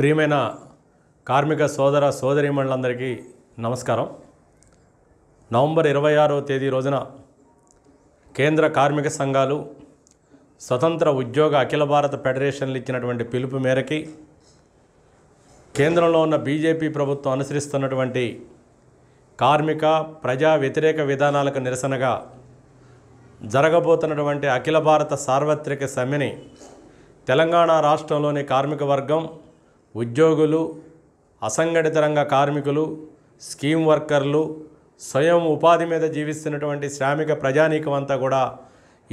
ప్రియమైన కార్మిక సోదర సోదరిమణులందరికీ నమస్కారం నవంబర్ ఇరవై ఆరో తేదీ రోజున కేంద్ర కార్మిక సంఘాలు స్వతంత్ర ఉద్యోగ అఖిల భారత ఫెడరేషన్లు ఇచ్చినటువంటి పిలుపు మేరకి కేంద్రంలో ఉన్న బీజేపీ ప్రభుత్వం అనుసరిస్తున్నటువంటి కార్మిక ప్రజా వ్యతిరేక విధానాలకు నిరసనగా జరగబోతున్నటువంటి అఖిల భారత సార్వత్రిక సమ్మెని తెలంగాణ రాష్ట్రంలోని కార్మిక వర్గం ఉద్యోగులు అసంఘటిత రంగ కార్మికులు స్కీమ్ వర్కర్లు స్వయం ఉపాధి మీద జీవిస్తున్నటువంటి శ్రామిక ప్రజానీకం అంతా కూడా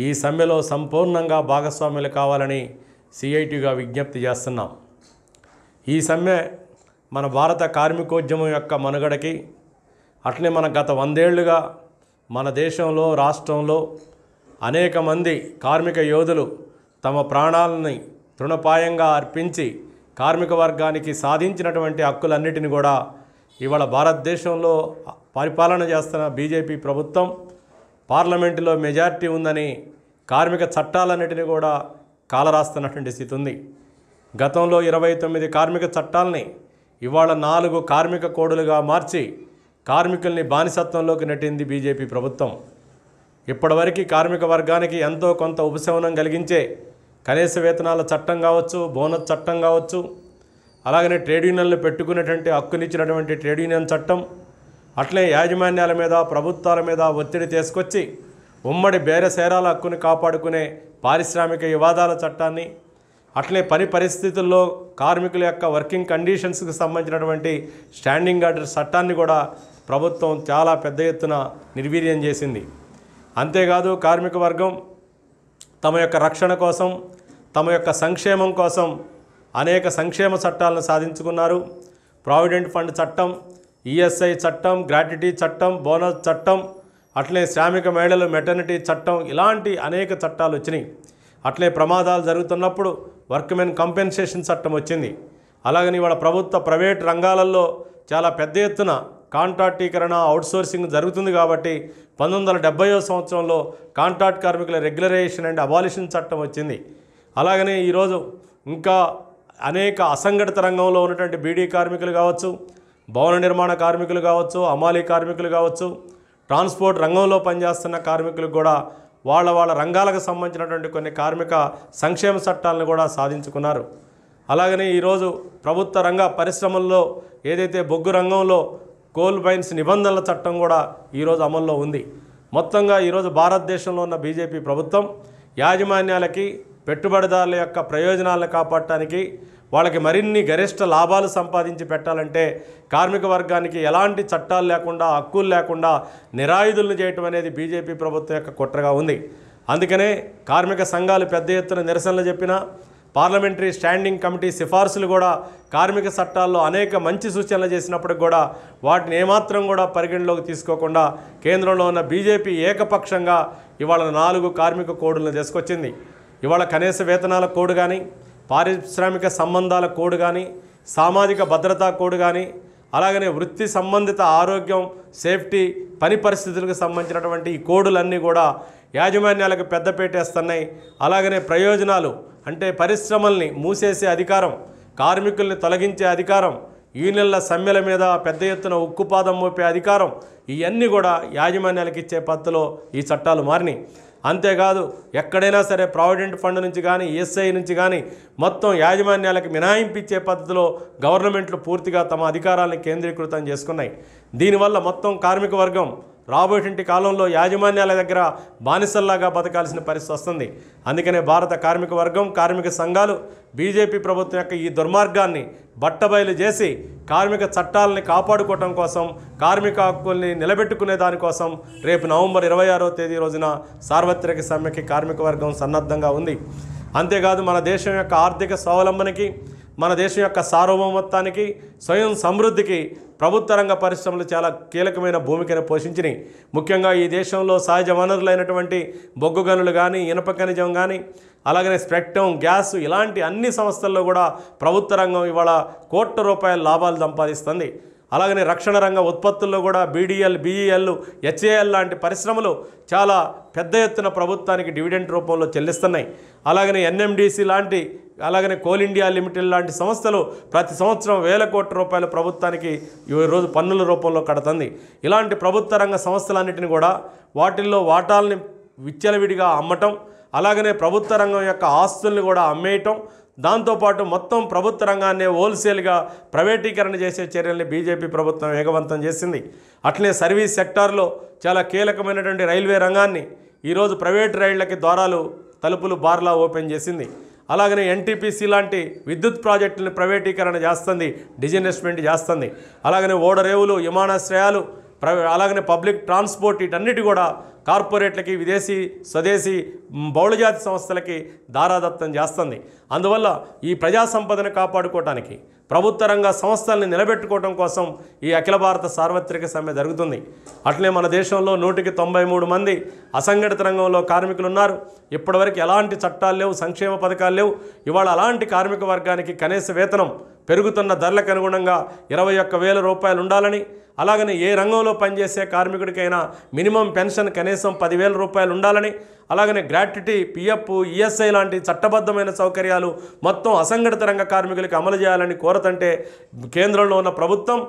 ఈ సమ్మెలో సంపూర్ణంగా భాగస్వాములు కావాలని సిఐటిగా విజ్ఞప్తి చేస్తున్నాం ఈ సమ్మె మన భారత కార్మికోద్యమం యొక్క మనుగడకి అట్లనే మన గత వందేళ్లుగా మన దేశంలో రాష్ట్రంలో అనేక మంది కార్మిక యోధులు తమ ప్రాణాలని తృణపాయంగా అర్పించి కార్మిక వర్గానికి సాధించినటువంటి హక్కులన్నిటిని కూడా ఇవాళ భారతదేశంలో పరిపాలన చేస్తున్న బీజేపీ ప్రభుత్వం పార్లమెంటులో మెజార్టీ ఉందని కార్మిక చట్టాలన్నిటిని కూడా కాలరాస్తున్నటువంటి స్థితి ఉంది గతంలో ఇరవై తొమ్మిది కార్మిక చట్టాలని ఇవాళ నాలుగు కార్మిక కోడులుగా మార్చి కార్మికుల్ని బానిసత్వంలోకి నెట్టింది బీజేపీ ప్రభుత్వం ఇప్పటివరకు కార్మిక వర్గానికి ఎంతో కొంత ఉపశమనం కలిగించే కనీస వేతనాల చట్టం కావచ్చు బోనస్ చట్టం కావచ్చు అలాగనే ట్రేడ్ యూనియన్లు పెట్టుకునేటువంటి హక్కునిచ్చినటువంటి ట్రేడ్ యూనియన్ చట్టం అట్లే యాజమాన్యాల మీద ప్రభుత్వాల మీద ఒత్తిడి తీసుకొచ్చి ఉమ్మడి బేరసేరాల హక్కుని కాపాడుకునే పారిశ్రామిక వివాదాల చట్టాన్ని అట్లే పని పరిస్థితుల్లో కార్మికుల యొక్క వర్కింగ్ కండిషన్స్కి సంబంధించినటువంటి స్టాండింగ్ ఆర్డర్ చట్టాన్ని కూడా ప్రభుత్వం చాలా పెద్ద ఎత్తున నిర్వీర్యం చేసింది అంతేకాదు కార్మిక వర్గం తమ యొక్క రక్షణ కోసం తమ యొక్క సంక్షేమం కోసం అనేక సంక్షేమ చట్టాలను సాధించుకున్నారు ప్రావిడెంట్ ఫండ్ చట్టం ఈఎస్ఐ e చట్టం గ్రాట్యుటీ చట్టం బోనస్ చట్టం అట్లే శ్రామిక మహిళలు మెటర్నిటీ చట్టం ఇలాంటి అనేక చట్టాలు వచ్చినాయి అట్లే ప్రమాదాలు జరుగుతున్నప్పుడు వర్క్మెన్ కంపెన్సేషన్ చట్టం వచ్చింది అలాగని ఇవాళ ప్రభుత్వ ప్రైవేట్ రంగాలలో చాలా పెద్ద ఎత్తున కాంట్రాక్టీకరణ అవుట్సోర్సింగ్ జరుగుతుంది కాబట్టి పంతొమ్మిది వందల సంవత్సరంలో కాంట్రాక్ట్ కార్మికుల రెగ్యులరైజేషన్ అండ్ అబాలిషన్ చట్టం వచ్చింది అలాగనే ఈరోజు ఇంకా అనేక అసంఘటిత రంగంలో ఉన్నటువంటి బీడీ కార్మికులు కావచ్చు భవన నిర్మాణ కార్మికులు కావచ్చు అమాలీ కార్మికులు కావచ్చు ట్రాన్స్పోర్ట్ రంగంలో పనిచేస్తున్న కార్మికులు కూడా వాళ్ళ వాళ్ళ రంగాలకు సంబంధించినటువంటి కొన్ని కార్మిక సంక్షేమ చట్టాలను కూడా సాధించుకున్నారు అలాగనే ఈరోజు ప్రభుత్వ రంగ పరిశ్రమల్లో ఏదైతే బొగ్గు రంగంలో కోల్ బైన్స్ నిబంధనల చట్టం కూడా ఈరోజు అమల్లో ఉంది మొత్తంగా ఈరోజు భారతదేశంలో ఉన్న బీజేపీ ప్రభుత్వం యాజమాన్యాలకి పెట్టుబడిదారుల యొక్క ప్రయోజనాలను కాపాడటానికి వాళ్ళకి మరిన్ని గరిష్ట లాభాలు సంపాదించి పెట్టాలంటే కార్మిక వర్గానికి ఎలాంటి చట్టాలు లేకుండా హక్కులు లేకుండా నిరాయుధులను చేయటం అనేది బీజేపీ ప్రభుత్వం యొక్క కుట్రగా ఉంది అందుకనే కార్మిక సంఘాలు పెద్ద ఎత్తున నిరసనలు చెప్పినా పార్లమెంటరీ స్టాండింగ్ కమిటీ సిఫార్సులు కూడా కార్మిక చట్టాల్లో అనేక మంచి సూచనలు చేసినప్పటికి కూడా వాటిని ఏమాత్రం కూడా పరిగణలోకి తీసుకోకుండా కేంద్రంలో ఉన్న బీజేపీ ఏకపక్షంగా ఇవాళ నాలుగు కార్మిక కోడులను తీసుకొచ్చింది ఇవాళ కనీస వేతనాల కోడ్ కానీ పారిశ్రామిక సంబంధాల కోడ్ కానీ సామాజిక భద్రతా కోడ్ కానీ అలాగనే వృత్తి సంబంధిత ఆరోగ్యం సేఫ్టీ పని పరిస్థితులకు సంబంధించినటువంటి ఈ కోడులన్నీ కూడా యాజమాన్యాలకు పెద్దపేటేస్తున్నాయి అలాగనే ప్రయోజనాలు అంటే పరిశ్రమల్ని మూసేసే అధికారం కార్మికుల్ని తొలగించే అధికారం యూనియన్ల సమ్మెల మీద పెద్ద ఎత్తున ఉక్కుపాదం మోపే అధికారం ఇవన్నీ కూడా యాజమాన్యాలకు ఇచ్చే పద్ధతిలో ఈ చట్టాలు మారినాయి అంతేకాదు ఎక్కడైనా సరే ప్రావిడెంట్ ఫండ్ నుంచి కానీ ఎస్ఐ నుంచి కానీ మొత్తం యాజమాన్యాలకు మినహాయింపిచ్చే పద్ధతిలో గవర్నమెంట్లు పూర్తిగా తమ అధికారాలను కేంద్రీకృతం చేసుకున్నాయి దీనివల్ల మొత్తం కార్మిక వర్గం రాబోయేటువంటి కాలంలో యాజమాన్యాల దగ్గర బానిసల్లాగా బతకాల్సిన పరిస్థితి వస్తుంది అందుకనే భారత కార్మిక వర్గం కార్మిక సంఘాలు బీజేపీ ప్రభుత్వం యొక్క ఈ దుర్మార్గాన్ని బట్టబయలు చేసి కార్మిక చట్టాలని కాపాడుకోవటం కోసం కార్మిక హక్కుల్ని నిలబెట్టుకునే దానికోసం రేపు నవంబర్ ఇరవై ఆరో తేదీ రోజున సార్వత్రిక సమ్మెకి కార్మిక వర్గం సన్నద్ధంగా ఉంది అంతేకాదు మన దేశం యొక్క ఆర్థిక స్వావలంబనకి మన దేశం యొక్క సార్వభౌమత్వానికి స్వయం సమృద్ధికి ప్రభుత్వ రంగ పరిశ్రమలు చాలా కీలకమైన భూమికను పోషించినాయి ముఖ్యంగా ఈ దేశంలో సహజ వనరులైనటువంటి బొగ్గు గనులు కానీ ఇనప ఖనిజం కానీ అలాగనే స్పెక్టం గ్యాస్ ఇలాంటి అన్ని సంస్థల్లో కూడా ప్రభుత్వ రంగం ఇవాళ కోట్ల రూపాయల లాభాలు సంపాదిస్తుంది అలాగనే రక్షణ రంగ ఉత్పత్తుల్లో కూడా బీడీఎల్ బీఈఎల్ హెచ్ఏఎల్ లాంటి పరిశ్రమలు చాలా పెద్ద ఎత్తున ప్రభుత్వానికి డివిడెంట్ రూపంలో చెల్లిస్తున్నాయి అలాగనే ఎన్ఎండిసి లాంటి అలాగనే కోల్ ఇండియా లిమిటెడ్ లాంటి సంస్థలు ప్రతి సంవత్సరం వేల కోట్ల రూపాయలు ప్రభుత్వానికి ఈరోజు పన్నుల రూపంలో కడుతుంది ఇలాంటి ప్రభుత్వ రంగ సంస్థలన్నింటినీ కూడా వాటిల్లో వాటాలని విచ్చలవిడిగా అమ్మటం అలాగనే ప్రభుత్వ రంగం యొక్క ఆస్తుల్ని కూడా అమ్మేయటం దాంతోపాటు మొత్తం ప్రభుత్వ రంగాన్నే హోల్సేల్గా ప్రైవేటీకరణ చేసే చర్యల్ని బీజేపీ ప్రభుత్వం వేగవంతం చేసింది అట్లే సర్వీస్ సెక్టార్లో చాలా కీలకమైనటువంటి రైల్వే రంగాన్ని ఈరోజు ప్రైవేట్ రైళ్లకి ద్వారాలు తలుపులు బార్లా ఓపెన్ చేసింది అలాగనే ఎన్టీపీసీ లాంటి విద్యుత్ ప్రాజెక్టులను ప్రైవేటీకరణ చేస్తుంది డిజిన్వెస్ట్మెంట్ చేస్తుంది అలాగనే ఓడరేవులు విమానాశ్రయాలు అలాగనే పబ్లిక్ ట్రాన్స్పోర్ట్ వీటన్నిటి కూడా కార్పొరేట్లకి విదేశీ స్వదేశీ బహుళజాతి సంస్థలకి దారాదత్తం చేస్తుంది అందువల్ల ఈ ప్రజా సంపదను కాపాడుకోవటానికి ప్రభుత్వ రంగ సంస్థల్ని నిలబెట్టుకోవడం కోసం ఈ అఖిల భారత సార్వత్రిక సమ్మె జరుగుతుంది అట్లే మన దేశంలో నూటికి తొంభై మూడు మంది అసంఘటిత రంగంలో కార్మికులు ఉన్నారు ఇప్పటివరకు ఎలాంటి చట్టాలు లేవు సంక్షేమ పథకాలు లేవు ఇవాళ అలాంటి కార్మిక వర్గానికి కనీస వేతనం పెరుగుతున్న ధరలకు అనుగుణంగా ఇరవై ఒక్క వేల రూపాయలు ఉండాలని అలాగనే ఏ రంగంలో పనిచేసే కార్మికుడికైనా మినిమం పెన్షన్ కనీసం పదివేల రూపాయలు ఉండాలని అలాగనే గ్రాట్యుటీ పిఎఫ్ ఈఎస్ఐ లాంటి చట్టబద్ధమైన సౌకర్యాలు మొత్తం అసంఘటిత రంగ కార్మికులకు అమలు చేయాలని కోరతంటే కేంద్రంలో ఉన్న ప్రభుత్వం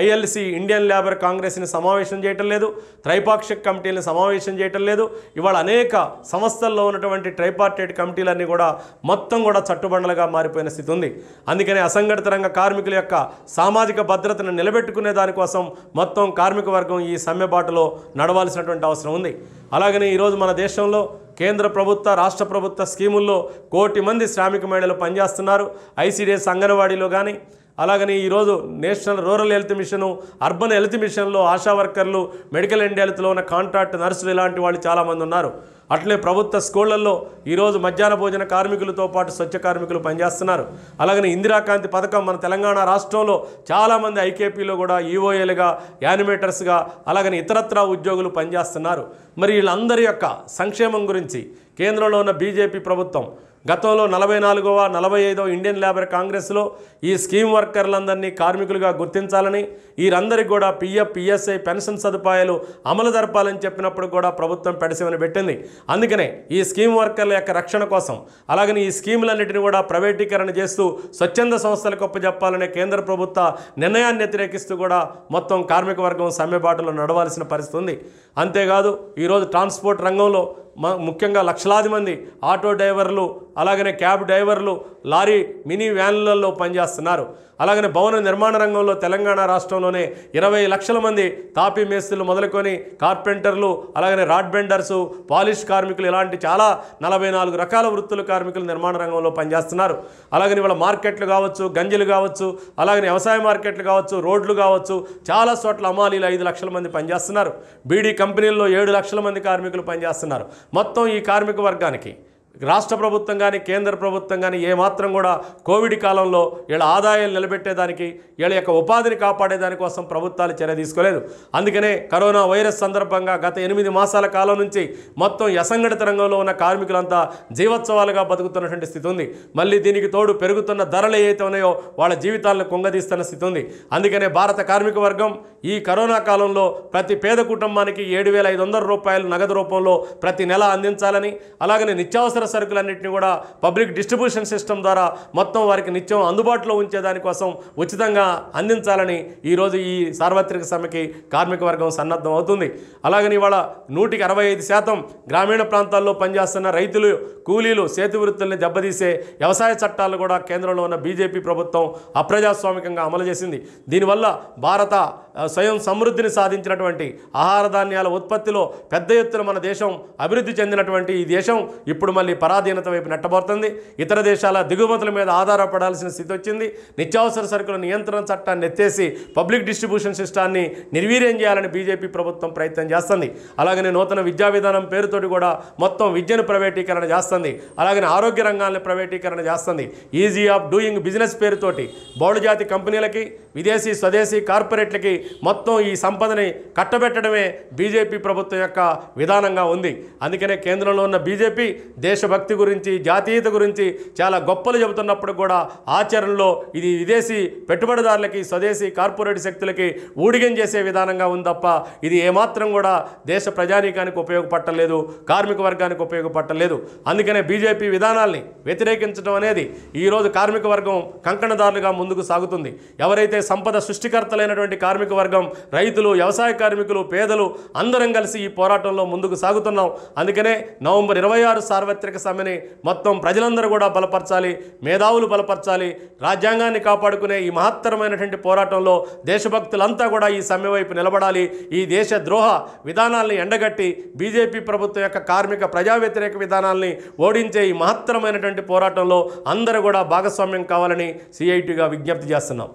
ఐఎల్సి ఇండియన్ లేబర్ కాంగ్రెస్ని సమావేశం చేయటం లేదు త్రైపాక్షిక కమిటీలను సమావేశం చేయటం లేదు ఇవాళ అనేక సంస్థల్లో ఉన్నటువంటి ట్రైపార్టేట్ కమిటీలన్నీ కూడా మొత్తం కూడా చట్టుబండలుగా మారిపోయిన స్థితి ఉంది అందుకనే అసంఘటిత రంగ కార్మికుల యొక్క సామాజిక భద్రతను నిలబెట్టుకునే దానికోసం మొత్తం కార్మిక వర్గం ఈ సమ్మె బాటలో నడవాల్సినటువంటి అవసరం ఉంది అలాగనే ఈరోజు మన దేశంలో కేంద్ర ప్రభుత్వ రాష్ట్ర ప్రభుత్వ స్కీముల్లో కోటి మంది శ్రామిక మహిళలు పనిచేస్తున్నారు ఐసీడీఎస్ అంగన్వాడీలో కానీ అలాగని ఈరోజు national rural health mission urban health మిషన్లో ఆశా వర్కర్లు మెడికల్ అండ్ హెల్త్లో ఉన్న కాంట్రాక్ట్ నర్సులు ఇలాంటి వాళ్ళు చాలామంది ఉన్నారు అట్లే ప్రభుత్వ స్కూళ్లలో ఈరోజు మధ్యాహ్న భోజన కార్మికులతో పాటు స్వచ్ఛ కార్మికులు పనిచేస్తున్నారు అలాగని ఇందిరాకాంతి పథకం మన తెలంగాణ రాష్ట్రంలో చాలామంది ఐకేపీలో కూడా ఈఓఏలుగా యానిమేటర్స్గా అలాగని ఇతరత్రా ఉద్యోగులు పనిచేస్తున్నారు మరి వీళ్ళందరి యొక్క సంక్షేమం గురించి కేంద్రంలో ఉన్న బీజేపీ ప్రభుత్వం గతంలో నలభై నాలుగవ నలభై ఐదవ ఇండియన్ లేబర్ కాంగ్రెస్లో ఈ స్కీమ్ వర్కర్లందరినీ కార్మికులుగా గుర్తించాలని వీరందరికీ కూడా పిఎఫ్ పిఎస్ఐ పెన్షన్ సదుపాయాలు అమలు జరపాలని చెప్పినప్పుడు కూడా ప్రభుత్వం పెడసేమని పెట్టింది అందుకనే ఈ స్కీమ్ వర్కర్ల యొక్క రక్షణ కోసం అలాగని ఈ స్కీములన్నింటినీ కూడా ప్రైవేటీకరణ చేస్తూ స్వచ్ఛంద సంస్థలకు చెప్పాలనే కేంద్ర ప్రభుత్వ నిర్ణయాన్ని వ్యతిరేకిస్తూ కూడా మొత్తం కార్మిక వర్గం సమ్మెబాటులో నడవాల్సిన పరిస్థితి ఉంది అంతేకాదు ఈరోజు ట్రాన్స్పోర్ట్ రంగంలో ముఖ్యంగా లక్షలాది మంది ఆటో డ్రైవర్లు అలాగనే క్యాబ్ డ్రైవర్లు లారీ మినీ వ్యాన్లలో పనిచేస్తున్నారు అలాగనే భవన నిర్మాణ రంగంలో తెలంగాణ రాష్ట్రంలోనే ఇరవై లక్షల మంది తాపీ మేస్తులు మొదలుకొని కార్పెంటర్లు అలాగనే రాడ్ బెండర్సు పాలిష్ కార్మికులు ఇలాంటి చాలా నలభై నాలుగు రకాల వృత్తుల కార్మికులు నిర్మాణ రంగంలో పనిచేస్తున్నారు అలాగనే వాళ్ళ మార్కెట్లు కావచ్చు గంజలు కావచ్చు అలాగనే వ్యవసాయ మార్కెట్లు కావచ్చు రోడ్లు కావచ్చు చాలా చోట్ల అమాలీలు ఐదు లక్షల మంది పనిచేస్తున్నారు బీడీ కంపెనీల్లో ఏడు లక్షల మంది కార్మికులు పనిచేస్తున్నారు మొత్తం ఈ కార్మిక వర్గానికి రాష్ట్ర ప్రభుత్వం కానీ కేంద్ర ప్రభుత్వం కానీ ఏమాత్రం కూడా కోవిడ్ కాలంలో వీళ్ళ ఆదాయాలు నిలబెట్టేదానికి వీళ్ళ యొక్క ఉపాధిని కాపాడేదానికోసం ప్రభుత్వాలు చర్య తీసుకోలేదు అందుకనే కరోనా వైరస్ సందర్భంగా గత ఎనిమిది మాసాల కాలం నుంచి మొత్తం అసంఘటిత రంగంలో ఉన్న కార్మికులంతా జీవోత్సవాలుగా బతుకుతున్నటువంటి స్థితి ఉంది మళ్ళీ దీనికి తోడు పెరుగుతున్న ధరలు ఏవైతే ఉన్నాయో వాళ్ళ జీవితాలను కుంగదీస్తున్న స్థితి ఉంది అందుకనే భారత కార్మిక వర్గం ఈ కరోనా కాలంలో ప్రతి పేద కుటుంబానికి ఏడు రూపాయలు నగదు రూపంలో ప్రతి నెల అందించాలని అలాగనే నిత్యావసర సరుకులన్నింటినీ కూడా పబ్లిక్ డిస్ట్రిబ్యూషన్ సిస్టమ్ ద్వారా మొత్తం వారికి నిత్యం అందుబాటులో ఉంచేదానికోసం ఉచితంగా అందించాలని ఈరోజు ఈ సార్వత్రిక సమ్మెకి కార్మిక వర్గం సన్నద్ధం అవుతుంది అలాగని ఇవాళ నూటికి అరవై ఐదు శాతం గ్రామీణ ప్రాంతాల్లో పనిచేస్తున్న రైతులు కూలీలు సేతు వృత్తుల్ని దెబ్బతీసే వ్యవసాయ చట్టాలు కూడా కేంద్రంలో ఉన్న బీజేపీ ప్రభుత్వం అప్రజాస్వామికంగా అమలు చేసింది దీనివల్ల భారత స్వయం సమృద్ధిని సాధించినటువంటి ఆహార ధాన్యాల ఉత్పత్తిలో పెద్ద ఎత్తున మన దేశం అభివృద్ధి చెందినటువంటి ఈ దేశం ఇప్పుడు మళ్ళీ పరాధీనత వైపు నెట్టబోతుంది ఇతర దేశాల దిగుమతుల మీద ఆధారపడాల్సిన స్థితి వచ్చింది నిత్యావసర సరుకుల నియంత్రణ చట్టాన్ని ఎత్తేసి పబ్లిక్ డిస్ట్రిబ్యూషన్ సిస్టాన్ని నిర్వీర్యం చేయాలని బీజేపీ ప్రభుత్వం ప్రయత్నం చేస్తుంది అలాగనే నూతన విద్యా విధానం పేరుతోటి కూడా మొత్తం విద్యను ప్రైవేటీకరణ చేస్తుంది అలాగనే ఆరోగ్య రంగాన్ని ప్రైవేటీకరణ చేస్తుంది ఈజీ ఆఫ్ డూయింగ్ బిజినెస్ పేరుతోటి జాతి కంపెనీలకి విదేశీ స్వదేశీ కార్పొరేట్లకి మొత్తం ఈ సంపదని కట్టబెట్టడమే బీజేపీ ప్రభుత్వం యొక్క విధానంగా ఉంది అందుకనే కేంద్రంలో ఉన్న బీజేపీ దేశ దేశభక్తి గురించి జాతీయత గురించి చాలా గొప్పలు చెబుతున్నప్పుడు కూడా ఆచరణలో ఇది విదేశీ పెట్టుబడిదారులకి స్వదేశీ కార్పొరేట్ శక్తులకి ఊడిగం చేసే విధానంగా ఉంది తప్ప ఇది ఏమాత్రం కూడా దేశ ప్రజానీకానికి ఉపయోగపట్టలేదు కార్మిక వర్గానికి ఉపయోగపట్టలేదు అందుకనే బీజేపీ విధానాల్ని వ్యతిరేకించడం అనేది ఈరోజు కార్మిక వర్గం కంకణదారులుగా ముందుకు సాగుతుంది ఎవరైతే సంపద సృష్టికర్తలైనటువంటి కార్మిక వర్గం రైతులు వ్యవసాయ కార్మికులు పేదలు అందరం కలిసి ఈ పోరాటంలో ముందుకు సాగుతున్నాం అందుకనే నవంబర్ ఇరవై ఆరు సార్వత్రిక కార్మిక సమ్మెని మొత్తం ప్రజలందరూ కూడా బలపరచాలి మేధావులు బలపరచాలి రాజ్యాంగాన్ని కాపాడుకునే ఈ మహత్తరమైనటువంటి పోరాటంలో దేశభక్తులంతా కూడా ఈ సమ్మె వైపు నిలబడాలి ఈ దేశ ద్రోహ విధానాల్ని ఎండగట్టి బీజేపీ ప్రభుత్వం యొక్క కార్మిక ప్రజా వ్యతిరేక విధానాల్ని ఓడించే ఈ మహత్తరమైనటువంటి పోరాటంలో అందరూ కూడా భాగస్వామ్యం కావాలని సిఐటిగా విజ్ఞప్తి చేస్తున్నాం